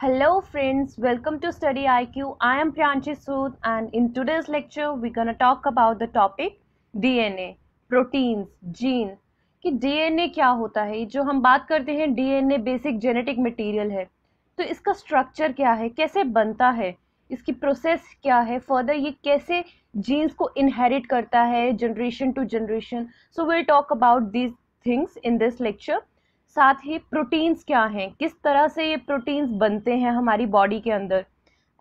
Hello friends, welcome to Study IQ. I am Priyanchi Sood and in today's lecture we're going to talk about the topic DNA, proteins, gene. कि DNA क्या होता है जो हम बात करते हैं DNA बेसिक जेनेटिक मटेरियल है तो इसका स्ट्रक्चर क्या है कैसे बनता है इसकी प्रोसेस क्या है फर्दर ये कैसे जीन्स को इनहेरिट करता है generation to generation so will talk about these things in this lecture साथ ही प्रोटीन्स क्या हैं किस तरह से ये प्रोटीन्स बनते हैं हमारी बॉडी के अंदर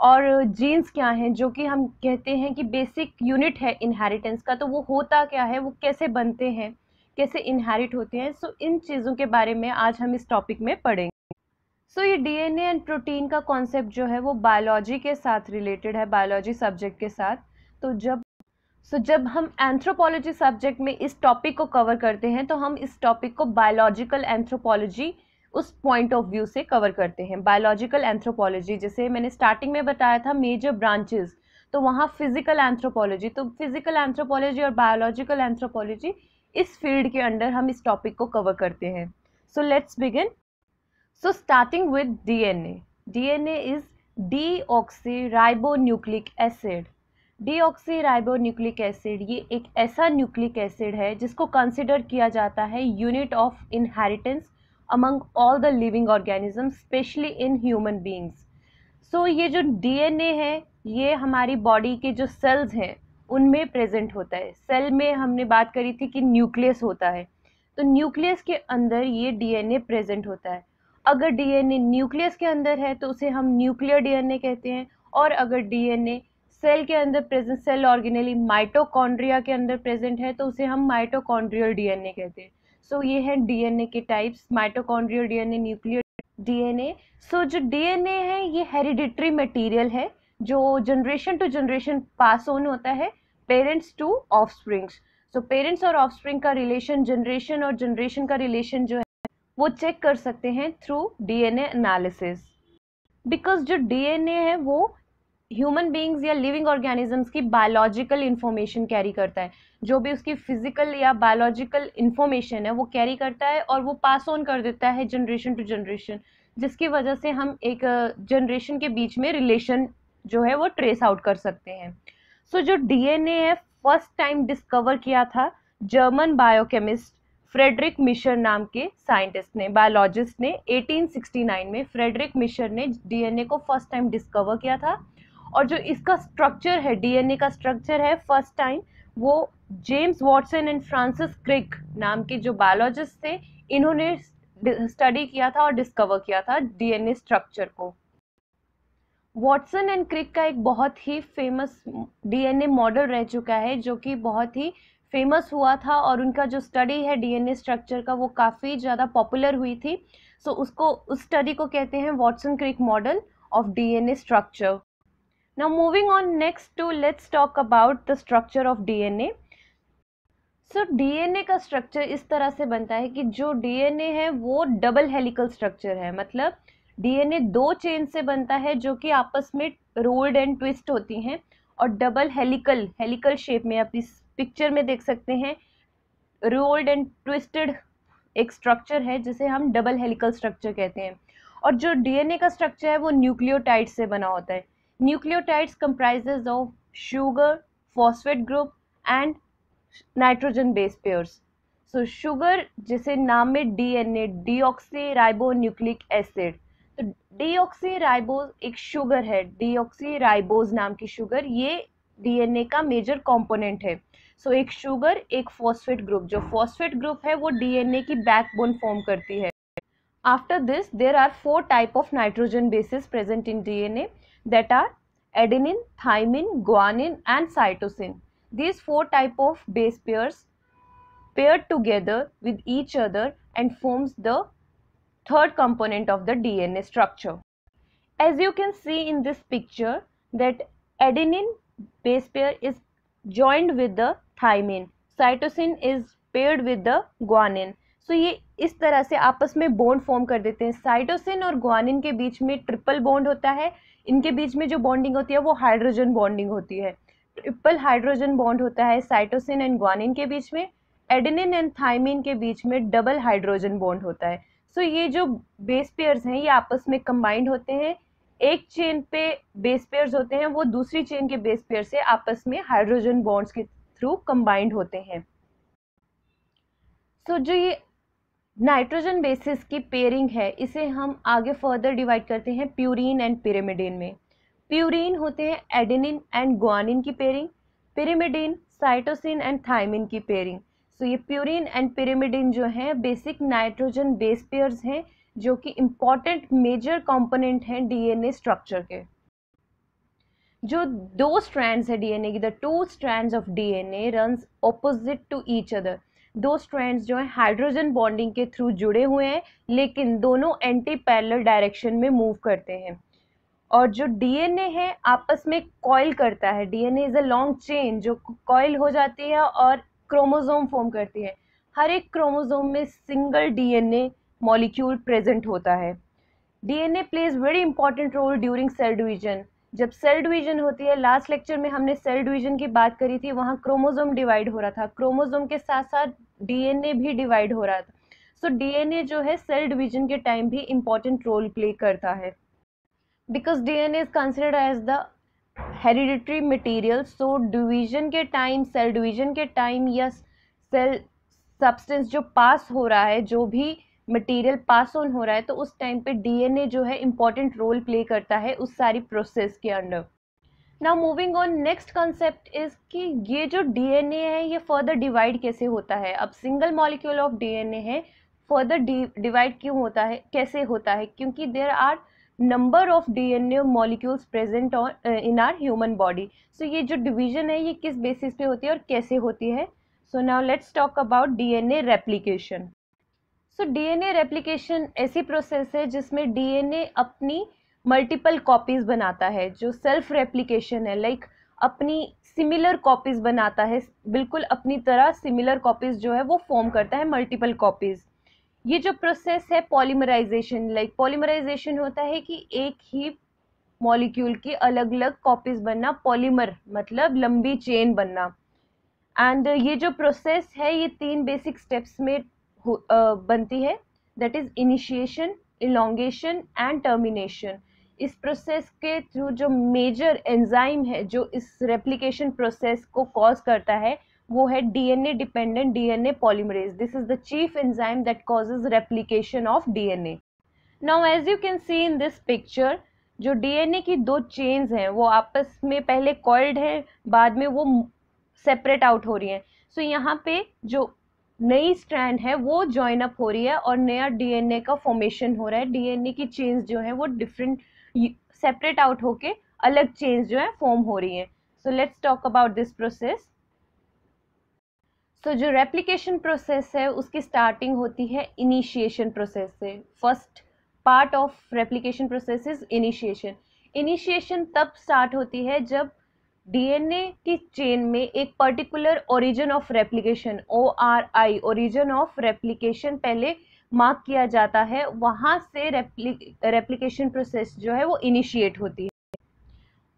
और जीन्स क्या हैं जो कि हम कहते हैं कि बेसिक यूनिट है इनहेरिटेंस का तो वो होता क्या है वो कैसे बनते हैं कैसे इनहेरिट होते हैं सो इन चीज़ों के बारे में आज हम इस टॉपिक में पढ़ेंगे सो so, ये डीएनए एंड प्रोटीन का कॉन्सेप्ट जो है वो बायोलॉजी के साथ रिलेटेड है बायोलॉजी सब्जेक्ट के साथ तो जब सो जब हम एंथ्रोपोलॉजी सब्जेक्ट में इस टॉपिक को कवर करते हैं तो हम इस टॉपिक को बायोलॉजिकल एंथ्रोपोलॉजी उस पॉइंट ऑफ व्यू से कवर करते हैं बायोलॉजिकल एंथ्रोपोलॉजी जैसे मैंने स्टार्टिंग में बताया था मेजर ब्रांचेस तो वहाँ फिजिकल एंथ्रोपोलॉजी तो फिजिकल एंथ्रोपोलॉजी और बायोलॉजिकल एंथ्रोपोलॉजी इस फील्ड के अंडर हम इस टॉपिक को कवर करते हैं so let's begin so starting with DNA DNA is ribo nucleic acid nucleic acid ये एक ऐसा न्यूक्लिक एसिड है जिसको कंसिडर किया जाता है unit of inheritance among all the living organism specially in human beings so ये जो डीएनए है ये हमारी बॉडी के जो सेल्स हैं उनमें प्रेजेंट होता है सेल में हमने बात करी थी कि न्यूक्लियस होता है तो न्यूक्लियस के अंदर ये डीएनए प्रेजेंट होता है अगर डीएनए न्यूक्लियस के अंदर है तो उसे हम न्यूक्लियर डीएनए कहते हैं और अगर डीएनए सेल के अंदर प्रेजेंट सेल ऑर्गेनली माइटोकॉन्ड्रिया के अंदर प्रेजेंट है तो उसे हम माइटोकॉन्ड्रियल डीएनए कहते हैं सो ये है डीएनए के types mitochondrial DNA nuclear DNA so जो डीएनए है ये हेरिडिटरी मटेरियल है जो generation to generation pass on होता है parents to offsprings so parents और ऑफ स्प्रिंग का रिलेशन जनरेशन और जनरेशन का रिलेशन जो है वो चेक कर सकते हैं थ्रू डीएनए एनालिसिस बिकॉज जो डीएनए है वो ह्यूमन बींग्स या लिविंग ऑर्गेनिजम्स की बायोलॉजिकल इन्फॉर्मेशन कैरी करता है जो भी उसकी फिजिकल या बायोलॉजिकल इन्फॉर्मेशन है वो कैरी करता है और वो पास ऑन कर देता है जनरेशन टू जनरेशन जिसकी वजह से हम एक जनरेशन के बीच में रिलेशन जो है वो ट्रेस आउट कर सकते हैं सो so, जो डीएनए है फर्स्ट टाइम डिस्कवर किया था जर्मन बायोकेमिस्ट फ्रेडरिक मिशर नाम के साइंटिस्ट ने बायोलॉजिस्ट ने 1869 में फ्रेडरिक मिशर ने डीएनए को फर्स्ट टाइम डिस्कवर किया था और जो इसका स्ट्रक्चर है डीएनए का स्ट्रक्चर है फर्स्ट टाइम वो James Watson and Francis Crick नाम के जो बायोलॉजिस्ट थे इन्होंने स्टडी किया था और डिस्कवर किया था डीएनए स्ट्रक्चर को वॉटसन एंड क्रिक का एक बहुत ही फेमस डीएनए मॉडल रह चुका है जो कि बहुत ही फेमस हुआ था और उनका जो स्टडी है डीएनए स्ट्रक्चर का वो काफ़ी ज़्यादा पॉपुलर हुई थी सो so, उसको उस स्टडी को कहते हैं Watson Crick model of DNA structure Now moving on next to let's talk about the structure of DNA. So so, DNA का स्ट्रक्चर इस तरह से बनता है कि जो डीएनए है वो डबल हेलिकल स्ट्रक्चर है मतलब डीएनए दो चेन से बनता है जो कि आपस में रोल्ड एंड ट्विस्ट होती हैं और डबल हेलिकल हेलिकल शेप में आप इस पिक्चर में देख सकते हैं रोल्ड एंड ट्विस्टेड एक स्ट्रक्चर है जिसे हम डबल हेलिकल स्ट्रक्चर कहते हैं और जो डीएनए का स्ट्रक्चर है वो न्यूक्लियोटाइड से बना होता है nucleotides comprises of sugar phosphate group and nitrogen base pairs so so, sugar जिसे नाम में ribo nucleic acid तो ऑक्सी राइबोज एक शुगर है ऑक्सी राइबोज नाम की शुगर ये डीएनए का मेजर कंपोनेंट है सो so, एक शुगर एक फॉस्फेट ग्रुप जो फॉस्फेट ग्रुप है वो डीएनए की बैकबोन फॉर्म करती है After this, there are four type of nitrogen bases present in DNA that are adenine, thymine, guanine and cytosine. These four type of base pairs paired together with each other and forms the third component of the DNA structure. As you can see in this picture that adenine base pair is joined with the thymine, cytosine is paired with the guanine. So ये इस तरह से आपस में bond form कर देते हैं cytosine और ग्वानिन के बीच में ट्रिपल बॉन्ड होता है इनके बीच में जो बॉन्डिंग होती है वो हाइड्रोजन बॉन्डिंग होती है ट्रिपल हाइड्रोजन बॉन्ड होता है साइटोसिन एंड ग्वानिन के बीच में एडेनिन एंड थाइमिन के बीच में डबल हाइड्रोजन बॉन्ड होता है सो so, ये जो बेस पेयर्स हैं ये आपस में कंबाइंड होते हैं एक चेन पे बेस पेयर्स होते हैं वो दूसरी चेन के बेस पेयर से आपस में हाइड्रोजन बॉन्ड्स के थ्रू कंबाइंड होते हैं सो so, जो ये नाइट्रोजन बेसिस की पेयरिंग है इसे हम आगे फर्दर डिवाइड करते हैं प्यूरिन एंड पिरामिडिन में प्यूरिन होते हैं एडेनिन एंड गुआनिन की pairing pyrimidine cytosine and thymine की पेयरिंग सो ये प्यूरिन एंड पिरामिडिन जो हैं बेसिक नाइट्रोजन बेस पेयर्स हैं जो कि इम्पॉर्टेंट मेजर कॉम्पोनेंट हैं ए स्ट्रक्चर के जो दो स्ट्रैंड्स है डीएनए की the two strands of DNA runs opposite to each other दो स्ट्रैंड्स जो हैं हाइड्रोजन बॉन्डिंग के थ्रू जुड़े हुए हैं लेकिन दोनों एंटी पैरेलल डायरेक्शन में मूव करते हैं और जो डीएनए है आपस में कॉयल करता है DNA is a long chain जो कॉयल हो जाती है और क्रोमोजोम फॉर्म करती है हर एक क्रोमोजोम में सिंगल डीएनए मॉलिक्यूल प्रेजेंट होता है DNA plays very important role during cell division जब सेल डिवीजन होती है लास्ट लेक्चर में हमने सेल डिवीजन की बात करी थी वहाँ क्रोमोजोम डिवाइड हो रहा था क्रोमोजोम के साथ साथ डीएनए भी डिवाइड हो रहा था सो so, डीएनए जो है सेल डिवीजन के टाइम भी इम्पॉर्टेंट रोल प्ले करता है because D N is considered as the hereditary material so division के टाइम सेल डिवीजन के टाइम या सेल सब्सटेंस जो पास हो रहा है जो भी मटीरियल पास ऑन हो रहा है तो उस टाइम पे डीएनए जो है इम्पॉर्टेंट रोल प्ले करता है उस सारी प्रोसेस के अंडर ना moving on next concept is कि ये जो डीएनए है ये फर्दर डिवाइड कैसे होता है अब सिंगल मॉलिक्यूल ऑफ डीएनए है फर्दर डिवाइड क्यों होता है कैसे होता है क्योंकि there are number of DNA molecules present on in our human body so ये जो डिवीजन है ये किस बेसिस पे होती है और कैसे होती है so now let's talk about DNA replication so DNA replication ऐसी प्रोसेस है जिसमें डीएनए अपनी मल्टीपल कॉपीज़ बनाता है जो सेल्फ रेप्लिकेशन है लाइक like, अपनी सिमिलर कॉपीज़ बनाता है बिल्कुल अपनी तरह सिमिलर कॉपीज़ जो है वो फॉर्म करता है मल्टीपल कॉपीज़ ये जो प्रोसेस है पॉलीमराइजेशन लाइक पॉलीमराइजेशन होता है कि एक ही मॉलिक्यूल की अलग अलग कॉपीज़ बनना पॉलीमर मतलब लंबी चेन बनना एंड ये जो प्रोसेस है ये तीन बेसिक स्टेप्स में हो, बनती है that is initiation elongation and termination इस प्रोसेस के थ्रू जो मेजर एंजाइम है जो इस रेप्लिकेशन प्रोसेस को कॉज करता है वो है DNA dependent DNA polymerase this is the chief enzyme that causes replication of DNA now as you can see in this picture जो डीएनए की दो चेन्स हैं वो आपस में पहले कॉल्ड हैं बाद में वो सेपरेट आउट हो रही हैं सो so, यहाँ पे जो नई स्ट्रैंड है वो ज्वाइन अप हो रही है और नया डीएनए का फॉर्मेशन हो रहा है डीएनए की चेन्स जो है वो डिफरेंट सेपरेट आउट होके अलग चेन्स जो है फॉर्म हो रही है so let's talk about this process so जो रेप्लीकेशन प्रोसेस है उसकी स्टार्टिंग होती है इनिशिएशन प्रोसेस से first part of replication process is initiation initiation तब स्टार्ट होती है जब डीएनए की चेन में एक particular origin of replication O R I origin of replication पहले मार्क किया जाता है वहाँ से रेप्ली रेप्लीकेशन प्रोसेस जो है वो इनिशिएट होती है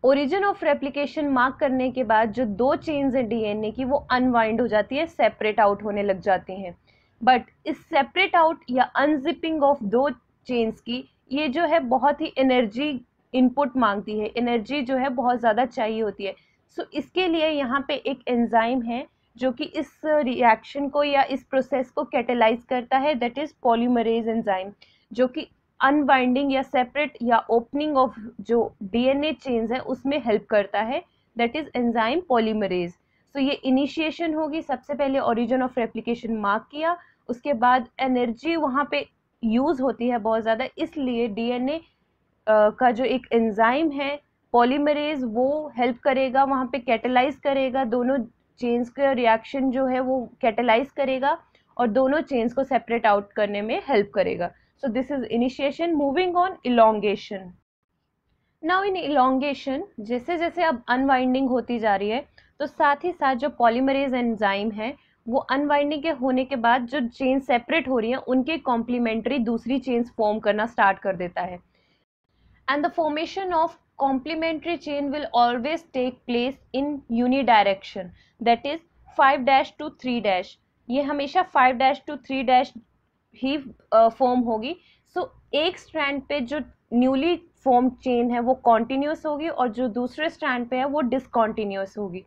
ओरिजिन ऑफ रेप्लीकेशन मार्क करने के बाद जो दो चेन्स हैं डीएनए की वो अनवाइंड हो जाती है सेपरेट आउट होने लग जाती हैं बट इस सेपरेट आउट या अनजिपिंग ऑफ दो चेन्स की ये जो है बहुत ही एनर्जी इनपुट मांगती है एनर्जी जो है बहुत ज़्यादा चाहिए होती है सो so, इसके लिए यहाँ पे एक एंजाइम है जो कि इस रिएक्शन को या इस प्रोसेस को कैटेलाइज करता है दैट इज़ पॉलीमरेज एंजाइम जो कि अनबाइंडिंग या सेपरेट या ओपनिंग ऑफ जो डीएनए चेंज है उसमें हेल्प करता है that is enzyme polymerase so ये इनिशिएशन होगी सबसे पहले ओरिजिन ऑफ रेप्लिकेशन मार्क किया उसके बाद एनर्जी वहाँ पे यूज़ होती है बहुत ज़्यादा इसलिए डीएनए का जो एक एंजाइम है पॉलीमरेज वो हेल्प करेगा वहाँ पे कैटेलाइज करेगा दोनों चेन्स का रिएक्शन जो है वो कैटेलाइज करेगा और दोनों चेन्स को सेपरेट आउट करने में हेल्प करेगा so this is initiation moving on elongation now in elongation जैसे जैसे अब अनवाइंडिंग होती जा रही है तो साथ ही साथ जो पॉलीमरेज एंजाइम है वो अनवाइंडिंग के होने के बाद जो चेन सेपरेट हो रही है उनके कॉम्प्लीमेंट्री दूसरी चेन्स फॉर्म करना स्टार्ट कर देता है and the formation of complementary chain will always take place in unidirection that is 5 dash to 3 dash ये हमेशा 5 डैश टू 3 डैश ही फॉर्म होगी सो so, एक स्ट्रैंड पे जो न्यूली फॉर्म चेन है वो कॉन्टीन्यूस होगी और जो दूसरे स्ट्रैंड पे है वो डिसकॉन्टीन्यूस होगी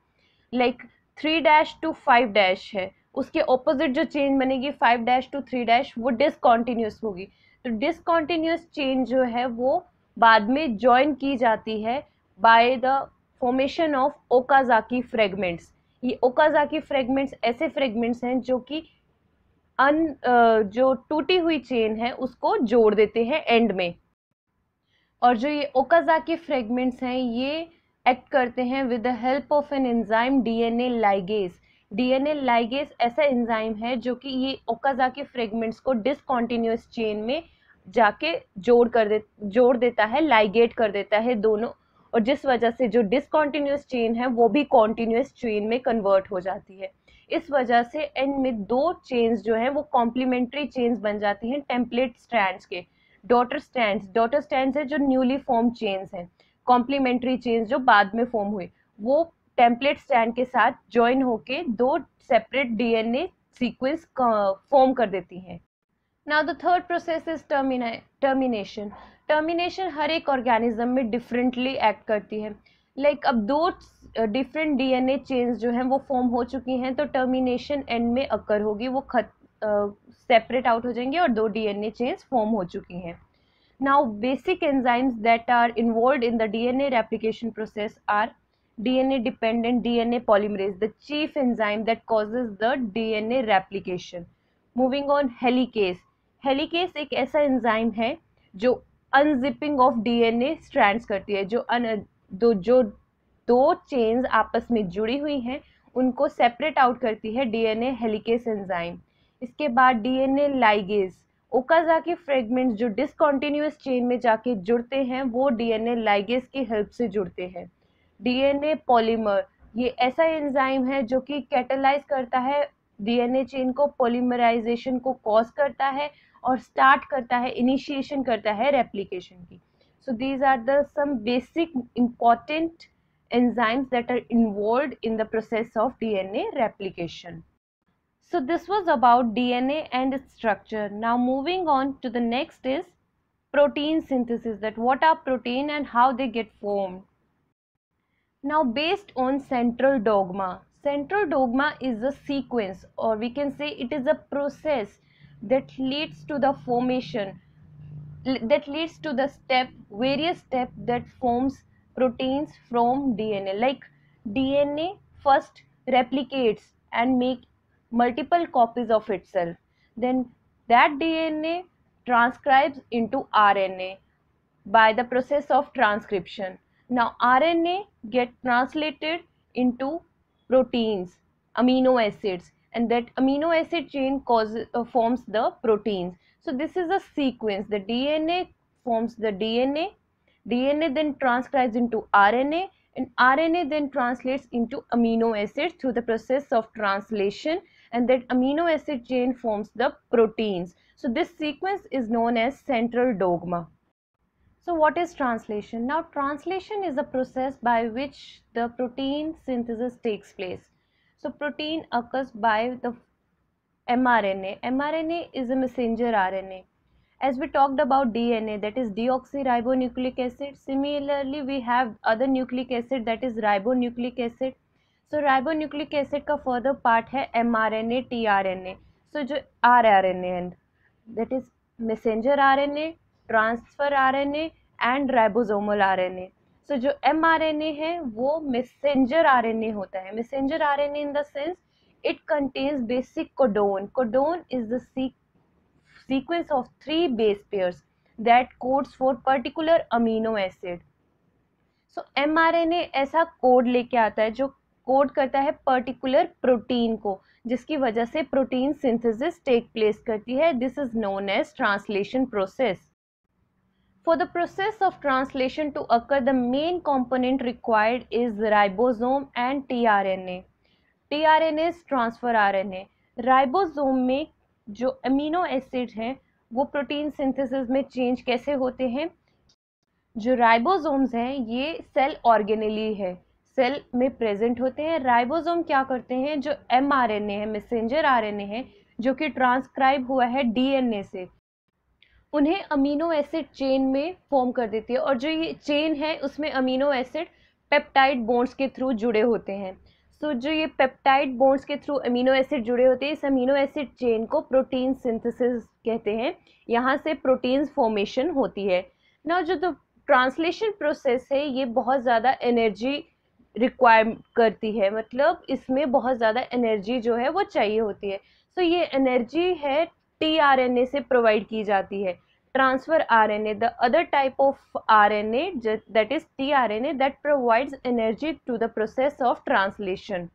like three dash to five dash है उसके ऑपोजिट जो चेन बनेगी five dash to three dash वो डिसकॉन्टीन्यूस होगी तो डिसकॉन्टीन्यूस चेन जो है वो बाद में ज्वाइन की जाती है by the formation of Okazaki fragments ये ओकाजाकी फ्रेगमेंट्स ऐसे फ्रेगमेंट्स हैं जो कि अन जो टूटी हुई चेन है उसको जोड़ देते हैं एंड में और जो ये ओकाजाकी फ्रेगमेंट्स हैं ये एक्ट करते हैं with the help of an enzyme DNA ligase DNA ligase ऐसा एंजाइम है जो कि ये ओकाजाकी फ्रेगमेंट्स को डिसकॉन्टिन्यूस चेन में जाके जोड़ कर दे जोड़ देता है लाइगेट कर देता है दोनों और जिस वजह से जो डिसकॉन्टीन्यूस चेन है वो भी कॉन्टीन्यूस चेन में कन्वर्ट हो जाती है इस वजह से एंड में दो चेन्स जो हैं वो कॉम्प्लीमेंट्री चेन्स बन जाती हैं टेम्पलेट स्ट्रैंड्स के डॉटर स्टैंड डॉटर स्टैंड है जो न्यूली फॉर्म चेन्स हैं कॉम्प्लीमेंट्री चेन्स जो बाद में फॉर्म हुए वो टेम्पलेट स्टैंड के साथ ज्वाइन होके दो सेपरेट डीएनए सीक्वेंस फॉर्म कर देती हैं now the third process is termina termination termination हर एक ऑर्गेनिज्म में डिफरेंटली एक्ट करती है लाइक like, अब दो डिफरेंट डी डीएनए चेंज जो हैं वो फॉर्म हो चुकी हैं तो टर्मिनेशन एंड में अक्कर होगी वो खत सेपरेट uh, आउट हो जाएंगे और दो डी डीएनए चेंज फॉर्म हो चुकी हैं now basic enzymes that are involve in the D N A replication process are D N A dependent D N A polymerase the chief enzyme that causes the D N A replication moving on helicase helicase एक ऐसा enzyme है जो unzipping of DNA strands करती है जो अन दो जो दो चेन्स आपस में जुड़ी हुई हैं उनको सेपरेट आउट करती है डीएनए हेलिकेस एंजाइम इसके बाद डीएनए लाइगेज ओकाजा के फ्रेगमेंट्स जो डिसकॉन्टीन्यूस चेन में जाके जुड़ते हैं वो डीएनए लाइगेस की हेल्प से जुड़ते हैं डीएनए पॉलीमर ये ऐसा एंजाइम है जो कि कैटेलाइज करता है डीएनए चेन को पॉलीमराइजेशन को कॉज करता है और स्टार्ट करता है इनिशिएशन करता है रेप्लीकेशन की so these are the some basic important enzymes that are involve in the process of D N A replication so this was about D N A and structure now moving on to the next is protein synthesis that what are protein and how they get form now based on central dogma central dogma is a sequence और we can say it is a process that leads to the formation that leads to the step various step that forms proteins from dna like dna first replicates and make multiple copies of itself then that dna transcribes into rna by the process of transcription now rna get translated into proteins amino acids and that amino acid chain causes uh, forms the proteins so this is a sequence the dna forms the dna dna then transcribes into rna and rna then translates into amino acids through the process of translation and that amino acid chain forms the proteins so this sequence is known as central dogma so what is translation now translation is a process by which the protein synthesis takes place so protein occurs by the M R N M R N as a messenger R N A as we talked about D N A that is ribo nucleic acid similarly we have other nucleic acid that is ribo nucleic acid so ribo nucleic acid का further part है M R N A T R N A so जो R R N and that is messenger R N A transfer R N A and ribosomal R N A so जो M R N ए है वो messenger R N A होता है messenger R N A in the sense contains basic codon codon is sequence of three base pairs that codes for particular amino acid so M R N A ऐसा code लेके आता है जो code करता है particular protein को जिसकी वजह से प्रोटीन सिंथेसिस टेक प्लेस करती है this is known as translation process For the process of translation to occur, the main component required is ribosome and tRNA. tRNA is transfer RNA. Ribosome में जो amino acid हैं वो protein synthesis में change कैसे होते हैं जो ribosomes हैं ये सेल ऑर्गेनली है सेल में प्रेजेंट होते हैं राइबोसोम क्या करते हैं जो एम है मैसेंजर आर है जो कि ट्रांसक्राइब हुआ है डी एन ए से उन्हें अमीनो एसिड चेन में फॉर्म कर देती है और जो ये चेन है उसमें अमीनो एसिड पेप्टाइड बोन्स के थ्रू जुड़े होते हैं सो so, जो ये पेप्टाइड बोन्स के थ्रू अमीनो एसिड जुड़े होते हैं इस अमीनो एसिड चेन को प्रोटीन सिंथेसिस कहते हैं यहाँ से प्रोटीन फॉर्मेशन होती है ना जो तो ट्रांसलेशन प्रोसेस है ये बहुत ज़्यादा एनर्जी रिक्वायर करती है मतलब इसमें बहुत ज़्यादा एनर्जी जो है वो चाहिए होती है सो so, ये एनर्जी है टीआरएनए से प्रोवाइड की जाती है transfer RNA, the other type of RNA that is tRNA that provides energy to the process of translation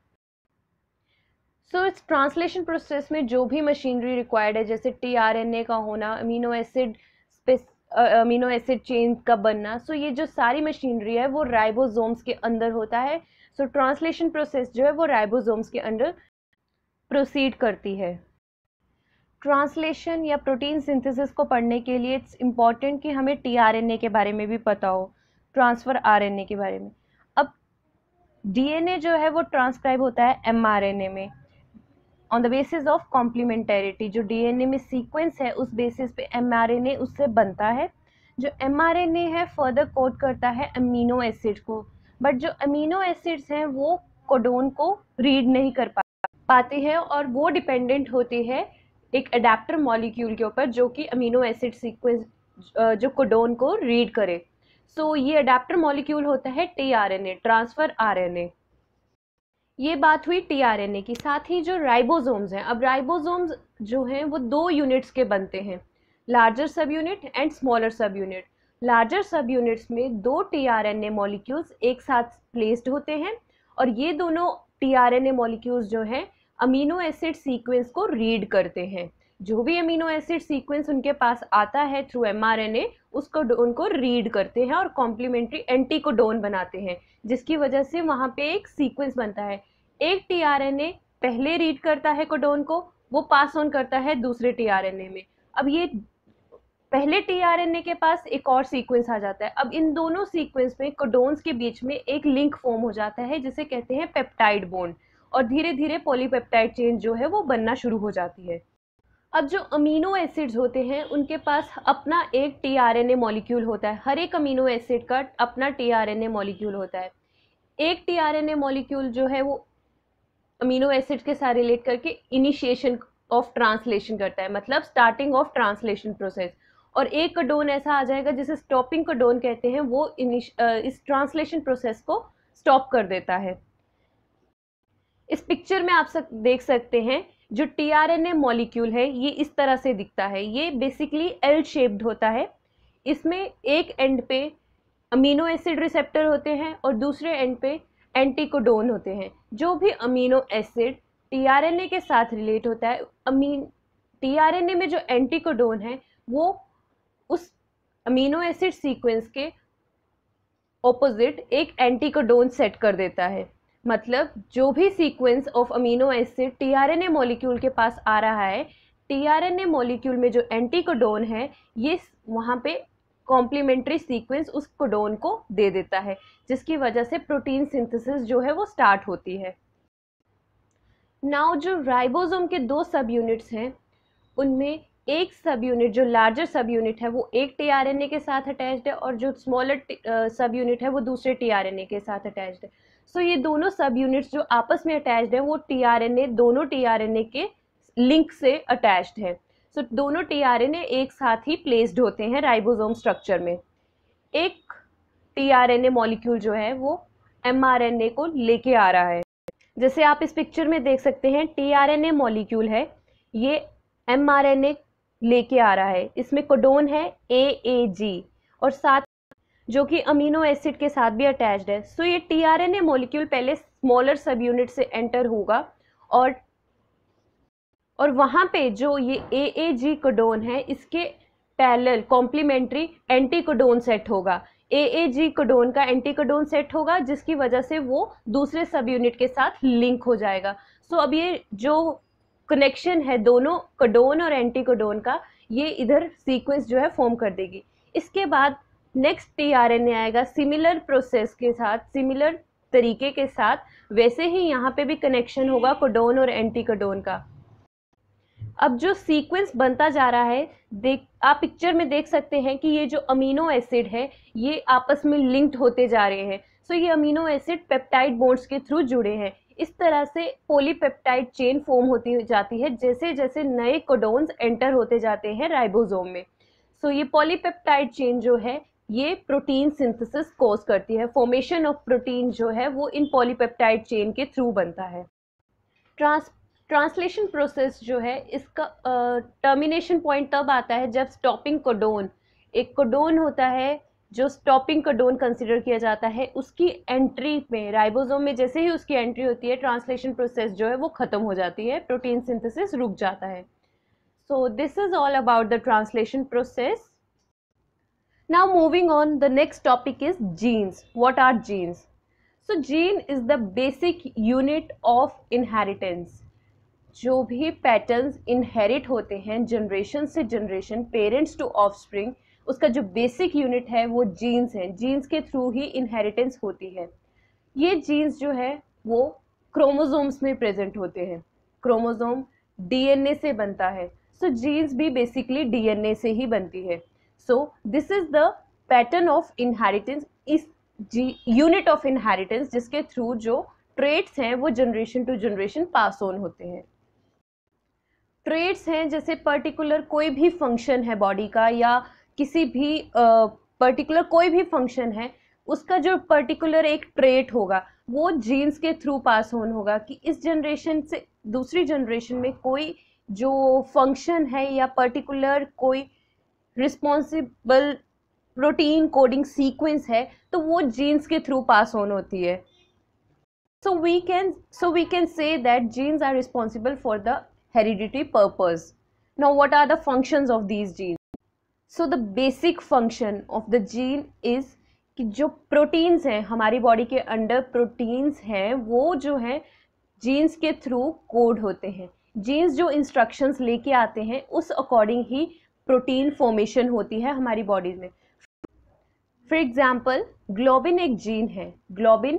so इस ट्रांसलेशन प्रोसेस में जो भी मशीनरी रिक्वायर्ड है जैसे टीआरएनए का होना amino acid amino acid chain का बनना सो so ये जो सारी मशीनरी है वो राइबोसोम्स के अंदर होता है सो ट्रांसलेशन प्रोसेस जो है वो राइबोसोम्स के अंदर प्रोसीड करती है ट्रांसलेशन या प्रोटीन सिंथेसिस को पढ़ने के लिए इट्स इम्पॉर्टेंट कि हमें टीआरएनए के बारे में भी पता हो ट्रांसफ़र आरएनए के बारे में अब डीएनए जो है वो ट्रांसक्राइब होता है एमआरएनए में on the basis of complementarity जो डीएनए में सीक्वेंस है उस बेसिस पे एमआरएनए उससे बनता है जो एमआरएनए है फर्दर कोड करता है अमीनो एसिड को बट जो अमीनो एसिड्स हैं वो कोडोन को रीड नहीं कर पाते हैं और वो डिपेंडेंट होते हैं एक अडेप्टर मॉलिक्यूल के ऊपर जो कि अमीनो एसिड सीक्वेंस जो कोडोन को रीड करे सो so, ये अडेप्टर मॉलिक्यूल होता है T R N A transfer R N A ये बात हुई टी आर एन ए की साथ ही जो राइबोसोम्स हैं अब राइबोसोम्स जो हैं वो दो यूनिट्स के बनते हैं larger subunit and smaller subunit larger subunits में दो T R N A molecules एक साथ प्लेस्ड होते हैं और ये दोनों T R N A molecules जो हैं अमीनो एसिड सीक्वेंस को रीड करते हैं जो भी अमीनो एसिड सीक्वेंस उनके पास आता है थ्रू एमआरएनए उसको उनको रीड करते हैं और कॉम्प्लीमेंट्री एंटी को डोन बनाते हैं जिसकी वजह से वहाँ पे एक सीक्वेंस बनता है एक टीआरएनए पहले रीड करता है कोडोन को वो पास ऑन करता है दूसरे टीआरएनए में अब ये पहले टीआरएनए के पास एक और सीक्वेंस आ जाता है अब इन दोनों सीक्वेंस में कोडोन्स के बीच में एक लिंक फॉर्म हो जाता है जिसे कहते हैं पेप्टाइड बोन्ड और धीरे धीरे पॉलीपेप्टाइड चेन जो है वो बनना शुरू हो जाती है अब जो अमीनो एसिड्स होते हैं उनके पास अपना एक टीआरएनए मॉलिक्यूल होता है हर एक अमीनो एसिड का अपना टीआरएनए मॉलिक्यूल होता है एक टीआरएनए मॉलिक्यूल जो है वो अमीनो एसिड के साथ रिलेट करके इनिशिएशन ऑफ ट्रांसलेशन करता है मतलब स्टार्टिंग ऑफ ट्रांसलेशन प्रोसेस और एक कडोन ऐसा आ जाएगा जिसे स्टॉपिंग कडोन कहते हैं वो इस ट्रांसलेशन प्रोसेस को स्टॉप कर देता है इस पिक्चर में आप सक, देख सकते हैं जो T R N A molecule है ये इस तरह से दिखता है ये बेसिकली एल शेप्ड होता है इसमें एक एंड पे अमीनो एसिड रिसेप्टर होते हैं और दूसरे एंड पे एंटीकोडोन होते हैं जो भी अमीनो एसिड टीआरएनए के साथ रिलेट होता है अमीन टीआरएनए में जो एंटीकोडोन है वो उस अमीनो एसिड सीक्वेंस के ऑपोजिट एक एंटीकोडोन सेट कर देता है मतलब जो भी sequence of amino acid tRNA molecule के पास आ रहा है टीआरएनए मॉलिक्यूल में जो एंटीकोडोन है ये वहाँ पे कॉम्प्लीमेंट्री सीक्वेंस उस कोडोन को दे देता है जिसकी वजह से प्रोटीन सिंथेसिस जो है वो स्टार्ट होती है नाउ जो राइबोसोम के दो सब यूनिट्स हैं उनमें एक सब यूनिट जो लार्जर सब यूनिट है वो एक टीआरएनए के साथ अटैच्ड है और जो स्मॉलर सब यूनिट है वो दूसरे टीआरएनए के साथ अटैच्ड है सो ये दोनों सब यूनिट्स जो आपस में अटैच्ड हैं वो ए दोनों ए के लिंक से अटैच्ड हैं सो so, दोनों ए एक साथ ही प्लेस्ड होते हैं राइबोसोम स्ट्रक्चर में एक टी ए मॉलिक्यूल जो है वो ए को लेके आ रहा है जैसे आप इस पिक्चर में देख सकते हैं टी ए मॉलिक्यूल है ये ए लेके आ रहा है इसमें कोडोन है ए ए जी और साथ जो कि अमीनो एसिड के साथ भी अटैच्ड है सो आर ये टीआरएनए मॉलिक्यूल पहले स्मॉलर सब यूनिट से एंटर होगा और और वहाँ पे जो ये ए ए जी कोडोन है इसके पैरेलल कॉम्प्लीमेंट्री एंटीकोडोन सेट होगा ए ए जी कोडोन का एंटीकोडोन सेट होगा जिसकी वजह से वो दूसरे सब यूनिट के साथ लिंक हो जाएगा सो अब ये जो कनेक्शन है दोनों कोडोन और एंटीकोडोन का ये इधर सीक्वेंस जो है फॉर्म कर देगी इसके बाद next T R N A आएगा सिमिलर प्रोसेस के साथ सिमिलर तरीके के साथ वैसे ही यहाँ पे भी कनेक्शन होगा कोडोन और एंटी कोडोन का अब जो सीक्वेंस बनता जा रहा है देख आप पिक्चर में देख सकते हैं कि ये जो अमीनो एसिड है ये आपस में लिंक्ड होते जा रहे हैं सो ये अमीनो एसिड पेप्टाइड बोन्ड्स के थ्रू जुड़े हैं इस तरह से पोलीपेप्टाइड चेन फॉर्म होती जाती है जैसे जैसे नए कोडोन्स एंटर होते जाते हैं राइबोसोम में सो so, ये पॉलीपेप्टाइड चेन जो है ये प्रोटीन सिंथेसिस कोस करती है फॉर्मेशन ऑफ प्रोटीन जो है वो इन पॉलीपेप्टाइड चेन के थ्रू बनता है ट्रांस ट्रांसलेशन प्रोसेस जो है इसका टर्मिनेशन uh, पॉइंट तब आता है जब स्टॉपिंग कोडोन एक कोडोन होता है जो स्टॉपिंग कोडोन कंसिडर किया जाता है उसकी एंट्री में राइबोसोम में जैसे ही उसकी एंट्री होती है ट्रांसलेशन प्रोसेस जो है वो ख़त्म हो जाती है प्रोटीन सिंथेसिस रुक जाता है so this is all about the translation process Now moving on, the next topic is genes. What are genes? So gene is the basic unit of inheritance. जो भी पैटर्न्स इनहेरिट होते हैं generation से generation parents to offspring उसका जो basic unit है वो jeans हैं जीन्स के थ्रू ही इनहेरिटेंस होती है ये जीन्स जो है वो क्रोमोसोम्स में प्रेजेंट होते हैं क्रोमोसोम डीएनए से बनता है सो so, जीन्स भी बेसिकली डीएनए से ही बनती है so this is the pattern of inheritance is unit of inheritance जिसके थ्रू जो ट्रेड्स हैं वो generation to generation pass on होते हैं ट्रेड्स हैं जैसे पर्टिकुलर कोई भी फंक्शन है बॉडी का या किसी भी पर्टिकुलर uh, कोई भी फंक्शन है उसका जो पर्टिकुलर एक ट्रेट होगा वो जीन्स के थ्रू पास ऑन होगा कि इस जनरेशन से दूसरी जनरेशन में कोई जो फंक्शन है या पर्टिकुलर कोई रिस्पॉन्सिबल प्रोटीन कोडिंग सीक्वेंस है तो वो जीन्स के थ्रू पास ऑन होती है so we can so we can say that genes are responsible for the heredity purpose now what are the functions of these genes so the basic function of the gene is कि जो proteins हैं हमारी body के under proteins हैं वो जो हैं jeans के थ्रू कोड होते हैं जीन्स जो इंस्ट्रक्शंस लेके आते हैं उस अकॉर्डिंग ही प्रोटीन फॉर्मेशन होती है हमारी बॉडीज में फॉर एग्जाम्पल ग्लोबिन एक जीन है ग्लोबिन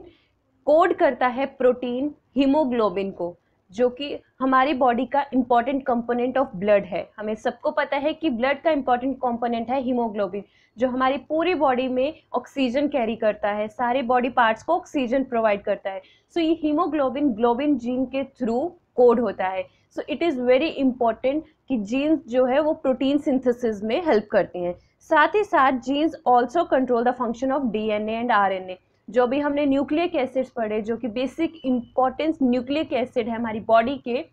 कोड करता है प्रोटीन हीमोग्लोबिन को जो कि हमारी बॉडी का इम्पॉर्टेंट कंपोनेंट ऑफ ब्लड है हमें सबको पता है कि ब्लड का इम्पॉर्टेंट कंपोनेंट है हीमोग्लोबिन जो हमारी पूरी बॉडी में ऑक्सीजन कैरी करता है सारे बॉडी पार्ट्स को ऑक्सीजन प्रोवाइड करता है सो so, ये हीमोग्लोबिन ग्लोबिन जीन के थ्रू कोड होता है so it is very important कि जीन्स जो है वो प्रोटीन सिंथेसिस में हेल्प करती हैं साथ ही साथ genes also control the function of DNA and RNA जो भी हमने न्यूक्लिक एसिड्स पढ़े जो कि बेसिक इंपॉर्टेंस न्यूक्लिक एसिड है हमारी बॉडी के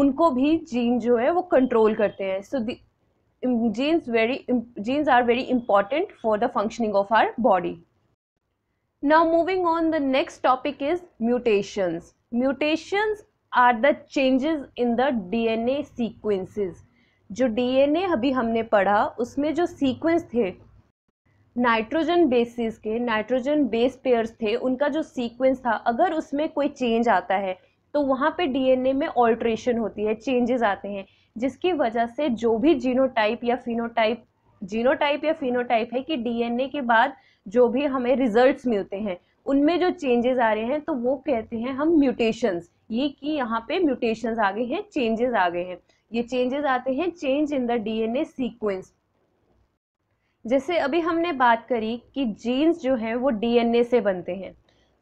उनको भी जीन जो है वो कंट्रोल करते हैं so genes very genes are very important for the functioning of our body now moving on the next topic is mutations mutations are the changes in the DNA sequences जो DNA अभी हमने पढ़ा उसमें जो sequence थे nitrogen bases के nitrogen base pairs थे उनका जो सीक्वेंस था अगर उसमें कोई चेंज आता है तो वहाँ पे डीएनए में ऑल्ट्रेशन होती है चेंजेस आते हैं जिसकी वजह से जो भी जीनोटाइप या फिनोटाइप जीनोटाइप या फिनोटाइप है कि डीएनए के बाद जो भी हमें रिजल्ट्स मिलते हैं उनमें जो चेंजेस आ रहे हैं तो वो कहते हैं हम म्यूटेशंस ये कि यहाँ पे म्यूटेशन आ गए हैं चेंजेस आ गए हैं ये चेंजेस आते हैं change in the DNA sequence जैसे अभी हमने बात करी कि जीन्स जो है वो डीएनए से बनते हैं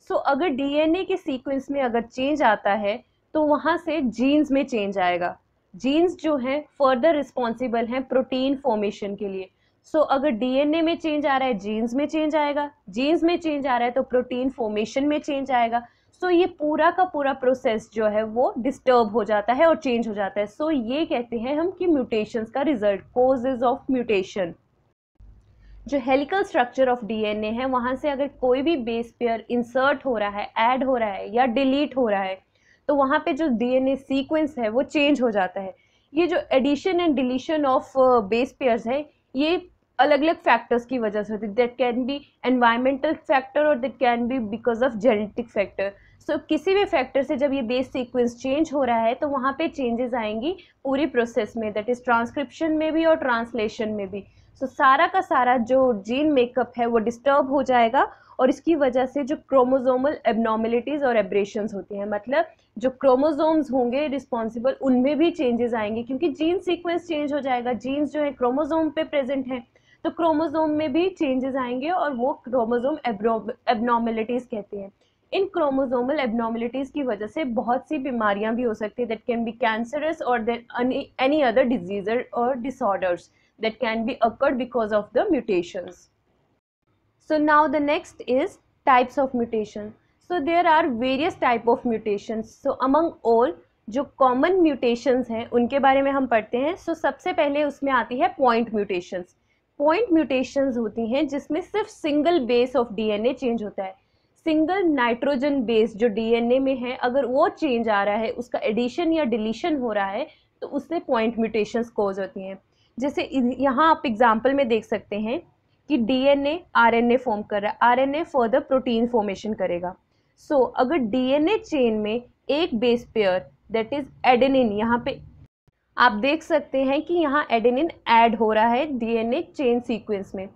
सो so, अगर डीएनए के सीक्वेंस में अगर चेंज आता है तो वहाँ से जीन्स में चेंज आएगा जीन्स जो है फर्दर रिस्पॉन्सिबल हैं प्रोटीन फॉर्मेशन के लिए सो so, अगर डीएनए में चेंज आ रहा है जीन्स में चेंज आएगा जीन्स में चेंज आ रहा है तो प्रोटीन फॉर्मेशन में चेंज आएगा सो तो ये पूरा का पूरा प्रोसेस जो है वो डिस्टर्ब हो जाता है और चेंज हो जाता है सो ये कहते हैं हम कि म्यूटेशंस का रिजल्ट कोजेज ऑफ म्यूटेशन जो हेलिकल स्ट्रक्चर ऑफ डीएनए है वहाँ से अगर कोई भी बेस पेयर इंसर्ट हो रहा है ऐड हो रहा है या डिलीट हो रहा है तो वहाँ पे जो डीएनए सीक्वेंस है वो चेंज हो जाता है ये जो addition and deletion of base pairs है ये अलग अलग फैक्टर्स की वजह से होती है that can be environmental factor और that can be because of genetic factor so so, किसी भी फैक्टर से जब ये बेस सीक्वेंस चेंज हो रहा है तो वहाँ पे चेंजेस आएंगी पूरी प्रोसेस में दैट इज़ ट्रांसक्रिप्शन में भी और ट्रांसलेशन में भी सो so, सारा का सारा जो जीन मेकअप है वो डिस्टर्ब हो जाएगा और इसकी वजह से जो क्रोमोजोमल एबनॉमिलिटीज़ और एब्रेशंस होती हैं मतलब जो क्रोमोजोम्स होंगे रिस्पॉन्सिबल उनमें भी चेंजेस आएंगे क्योंकि जीन सीक्वेंस चेंज हो जाएगा जीन्स जो है क्रोमोजोम पे प्रेजेंट हैं तो क्रोमोजोम में भी चेंजेस आएंगे और वो क्रोमोजोम एबनॉर्मेलिटीज़ कहते हैं इन क्रोमोजोमल एबनॉमिलिटीज़ की वजह से बहुत सी बीमारियां भी हो सकती है दैट कैन बी कैंसरस और एनी अदर डिजीज और disorders that can be occurred because of the mutations so now the next is types of mutation so there are various type of mutation so among all जो common mutations हैं उनके बारे में हम पढ़ते हैं so so, सबसे पहले उसमें आती है पॉइंट म्यूटेशन पॉइंट म्यूटेशन होती हैं जिसमें सिर्फ single base of DNA change होता है सिंगल नाइट्रोजन बेस जो डीएनए में है अगर वो चेंज आ रहा है उसका एडिशन या डिलीशन हो रहा है तो उससे पॉइंट म्यूटेशंस कॉज होती हैं जैसे यहाँ आप एग्जाम्पल में देख सकते हैं कि डीएनए आरएनए फॉर्म कर रहा है आरएनए फर्दर प्रोटीन फॉर्मेशन करेगा सो so, अगर डीएनए चेन में एक base pair that is adenine यहाँ पे आप देख सकते हैं कि यहाँ एडेनिन ऐड हो रहा है डीएनए चेन सीक्वेंस में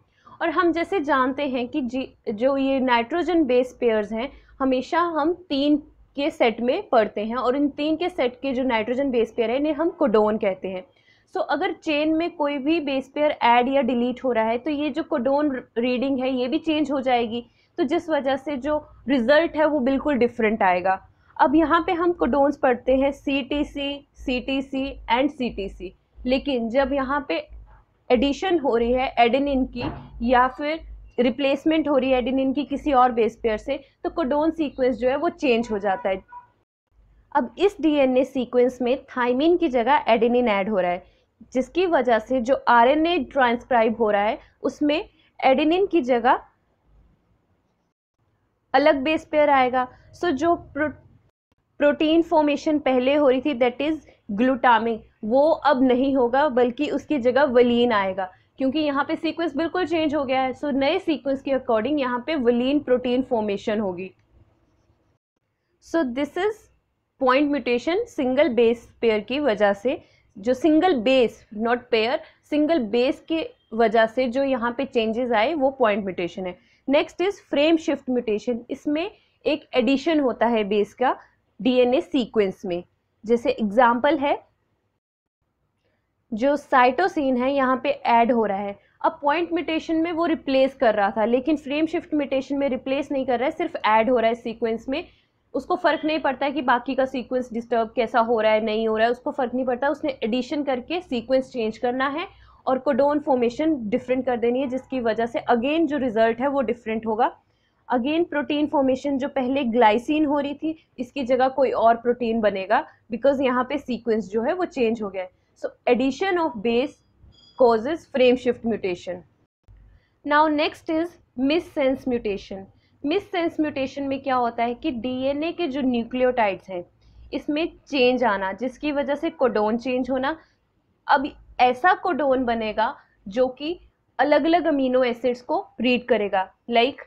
और हम जैसे जानते हैं कि जी जो ये नाइट्रोजन बेस पेयर्स हैं हमेशा हम तीन के सेट में पढ़ते हैं और इन तीन के सेट के जो नाइट्रोजन बेस पेयर हैं इन्हें हम कोडोन कहते हैं सो so, अगर चेन में कोई भी बेस पेयर ऐड या डिलीट हो रहा है तो ये जो कोडोन रीडिंग है ये भी चेंज हो जाएगी तो जिस वजह से जो रिज़ल्ट है वो बिल्कुल डिफरेंट आएगा अब यहाँ पे हम कोडोन्स पढ़ते हैं C T C C T C and C T C लेकिन जब यहाँ पे एडिशन हो रही है एडेनिन की या फिर रिप्लेसमेंट हो रही है एडेनिन की किसी और बेस पेयर से तो कोडोन सीक्वेंस जो है वो चेंज हो जाता है अब इस डीएनए सीक्वेंस में थाइमिन की जगह एडिनिन ऐड हो रहा है जिसकी वजह से जो आरएनए ट्रांसक्राइब हो रहा है उसमें एडिनिन की जगह अलग बेस पेयर आएगा सो so, जो प्रो, प्रोटीन फॉर्मेशन पहले हो रही थी दैट इज़ ग्लूटामिक वो अब नहीं होगा बल्कि उसकी जगह वलीन आएगा क्योंकि यहाँ पे सीक्वेंस बिल्कुल चेंज हो गया है सो नए सीक्वेंस के अकॉर्डिंग यहाँ पे वलीन प्रोटीन फॉर्मेशन होगी so this is point mutation single base pair की वजह से जो single base not pair single base की वजह से जो यहाँ पे चेंजेस आए वो पॉइंट म्यूटेशन है next is frame shift mutation इसमें एक एडिशन होता है बेस का डीएनए सीक्वेंस में जैसे एग्जाम्पल है जो साइटोसिन है यहाँ पे ऐड हो रहा है अब पॉइंट म्यूटेशन में वो रिप्लेस कर रहा था लेकिन फ्रेम शिफ्ट म्यूटेशन में रिप्लेस नहीं कर रहा है सिर्फ ऐड हो रहा है सीक्वेंस में उसको फ़र्क नहीं पड़ता है कि बाकी का सीक्वेंस डिस्टर्ब कैसा हो रहा है नहीं हो रहा है उसको फ़र्क नहीं पड़ता उसने एडिशन करके सीक्वेंस चेंज करना है और कोडोन फॉर्मेशन डिफरेंट कर देनी है जिसकी वजह से अगेन जो रिजल्ट है वो डिफरेंट होगा अगेन प्रोटीन फॉर्मेशन जो पहले ग्लाइसिन हो रही थी इसकी जगह कोई और प्रोटीन बनेगा बिकॉज यहाँ पे सीक्वेंस जो है वो चेंज हो गया है so addition of base causes shift mutation now next is missense mutation missense mutation में क्या होता है कि डीएनए के जो न्यूक्लियोटाइड्स हैं इसमें चेंज आना जिसकी वजह से कोडोन चेंज होना अब ऐसा कोडोन बनेगा जो कि अलग अलग अमीनो एसिड्स को रीड करेगा like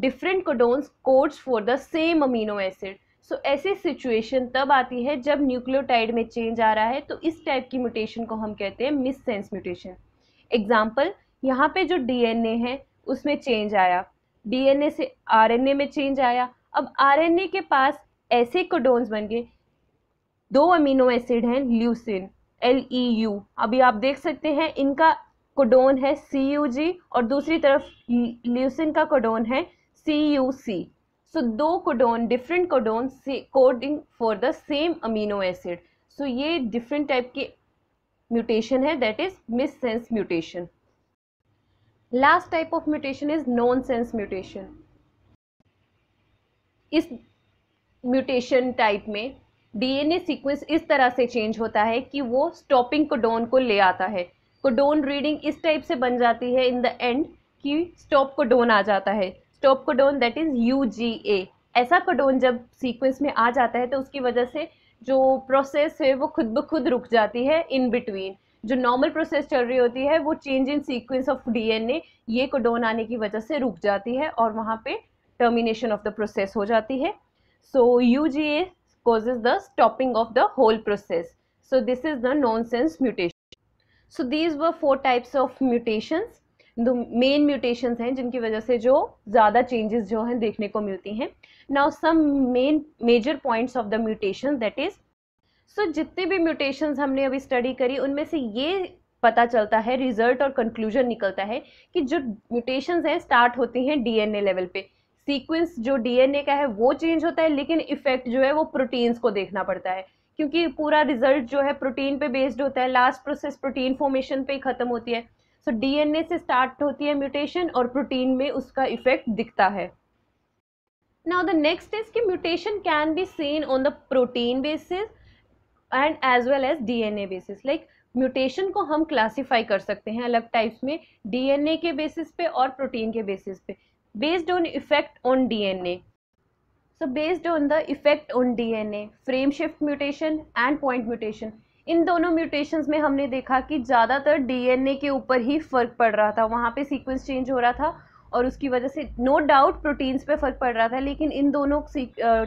different codons codes for the same amino acid so ऐसी सिचुएशन तब आती है जब न्यूक्लियोटाइड में चेंज आ रहा है तो इस टाइप की म्यूटेशन को हम कहते हैं मिस सेंस म्यूटेशन एग्जाम्पल यहाँ पे जो डीएनए है उसमें चेंज आया डीएनए से आरएनए में चेंज आया अब आरएनए के पास ऐसे कोडोन्स बन गए दो अमीनो एसिड हैं ल्यूसिन एल ई यू अभी आप देख सकते हैं इनका कोडोन है सी यू जी और दूसरी तरफ ल्यूसिन का कोडोन है सी यू सी सो दो codon different codon coding for the same amino acid so ये डिफरेंट टाइप के म्यूटेशन है that is missense mutation last type of mutation is nonsense mutation इस mutation type में DNA sequence इस तरह से change होता है कि वो स्टॉपिंग कोडोन को ले आता है कोडोन रीडिंग इस टाइप से बन जाती है इन द एंड कि स्टॉप कोडोन आ जाता है stop codon that is U G A ऐसा कोडोन जब सीक्वेंस में आ जाता है तो उसकी वजह से जो प्रोसेस है वो खुद ब खुद रुक जाती है इन बिटवीन जो नॉर्मल प्रोसेस चल रही होती है वो change in sequence of DNA ये कोडोन आने की वजह से रुक जाती है और वहाँ पे टर्मिनेशन ऑफ द प्रोसेस हो जाती है so U G A the stopping of the whole process so this is the nonsense mutation so these व four types of mutations main mutation हैं जिनकी वजह से जो ज़्यादा चेंजेस जो हैं देखने को मिलती हैं now some main major points of the mutation that is so जितने भी म्यूटेशन हमने अभी स्टडी करी उनमें से ये पता चलता है रिजल्ट और कंक्लूजन निकलता है कि जो म्यूटेशंस हैं स्टार्ट होती हैं डीएनए लेवल पे सीक्वेंस जो डीएनए का है वो चेंज होता है लेकिन इफेक्ट जो है वो प्रोटीन्स को देखना पड़ता है क्योंकि पूरा रिजल्ट जो है प्रोटीन पे बेस्ड होता है लास्ट प्रोसेस प्रोटीन फॉर्मेशन पे ही खत्म होती है सो डीएनए से स्टार्ट होती है म्यूटेशन और प्रोटीन में उसका इफेक्ट दिखता है now the next is ki mutation can be seen on the protein basis and as well as dna basis like mutation को हम क्लासिफाई कर सकते हैं अलग टाइप्स में डीएनए के बेसिस पे और प्रोटीन के बेसिस पे based on effect on DNA so based on the effect on DNA frame shift mutation and point mutation इन दोनों म्यूटेशंस में हमने देखा कि ज़्यादातर डीएनए के ऊपर ही फ़र्क पड़ रहा था वहाँ पे सीक्वेंस चेंज हो रहा था और उसकी वजह से नो डाउट प्रोटीन्स पे फ़र्क पड़ रहा था लेकिन इन दोनों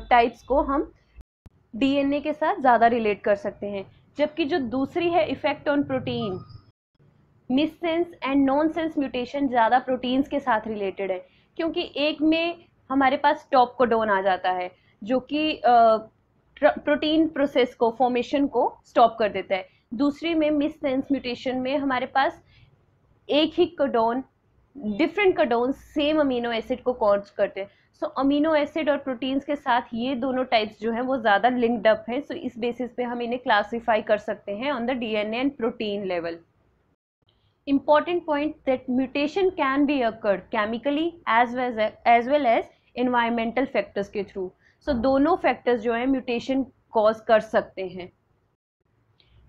टाइप्स को हम डीएनए के साथ ज़्यादा रिलेट कर सकते हैं जबकि जो दूसरी है effect on protein missense and nonsense mutation ज़्यादा प्रोटीन्स के साथ रिलेटेड है क्योंकि एक में हमारे पास टॉप कोडोन आ जाता है जो कि प्रोटीन प्रोसेस को फॉर्मेशन को स्टॉप कर देता है दूसरी में मिससेंस म्यूटेशन में हमारे पास एक ही codon different codon same amino acid को कॉर्ज करते हैं सो अमीनो एसिड और प्रोटीन्स के साथ ये दोनों टाइप्स जो हैं वो ज़्यादा लिंक्ड अप हैं सो so, इस बेसिस पे हम इन्हें क्लासिफाई कर सकते हैं on the DNA and protein level important point that mutation can be occurred chemically as well as as well as environmental factors so so, दोनों फैक्टर्स जो है म्यूटेशन कॉज कर सकते हैं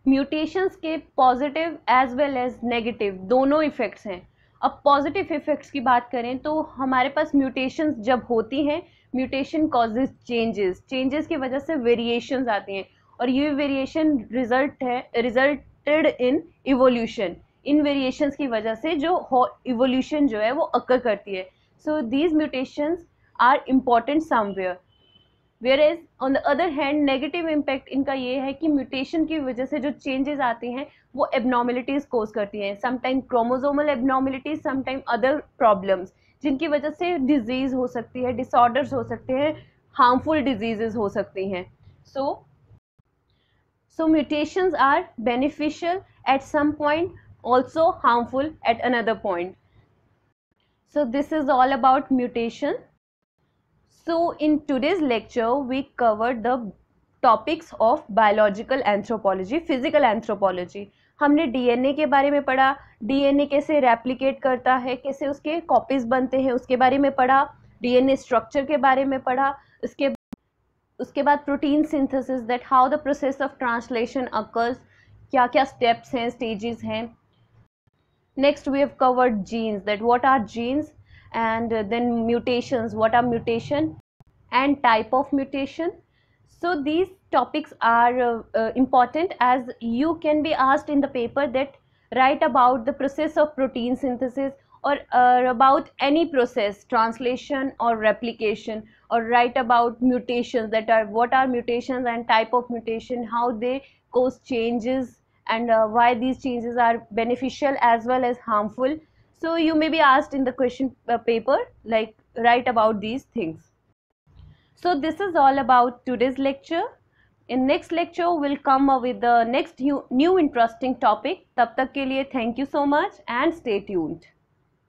म्यूटेशंस के positive as well as negative दोनों effects हैं अब पॉजिटिव इफ़ेक्ट्स की बात करें तो हमारे पास म्यूटेशंस जब होती हैं म्यूटेशन कॉजेज चेंजेस चेंजेस की वजह से वेरिएशंस आती हैं और ये वेरिएशन रिजल्ट है रिजल्टेड इन इवोल्यूशन इन वेरिएशंस की वजह से जो इवोल्यूशन जो है वो अक्कर करती है so these mutations are important somewhere where is on the other hand negative impact इनका ये है कि म्यूटेशन की वजह से जो चेंजेस आते हैं वो एबनॉमिलिटीज़ कोज करती हैं sometime chromosomal abnormalities sometime other problems जिनकी वजह से डिजीज़ हो सकती है डिसऑर्डर्स हो सकते हैं हार्मफुल डिजीजेज हो सकती हैं so so mutations are beneficial at some point also harmful at another point so this is all about mutation So in today's lecture we covered the topics of biological anthropology, physical anthropology. हमने DNA के बारे में पढ़ा DNA कैसे replicate करता है कैसे उसके कॉपीज बनते हैं उसके बारे में पढ़ा डीएनए स्ट्रक्चर के बारे में पढ़ा उसके उसके बाद protein synthesis that how the process of translation occurs क्या क्या स्टेप्स हैं स्टेजेस हैं next we have covered genes that what are genes and uh, then mutations what are mutation and type of mutation so these topics are uh, uh, important as you can be asked in the paper that write about the process of protein synthesis or uh, about any process translation or replication or write about mutations that are what are mutations and type of mutation how they cause changes and uh, why these changes are beneficial as well as harmful so you may be asked in the question uh, paper like write about these things. So this is all about today's lecture. In next lecture we'll come up with the next new, new interesting topic. Tab tak ke liye thank you so much and stay tuned.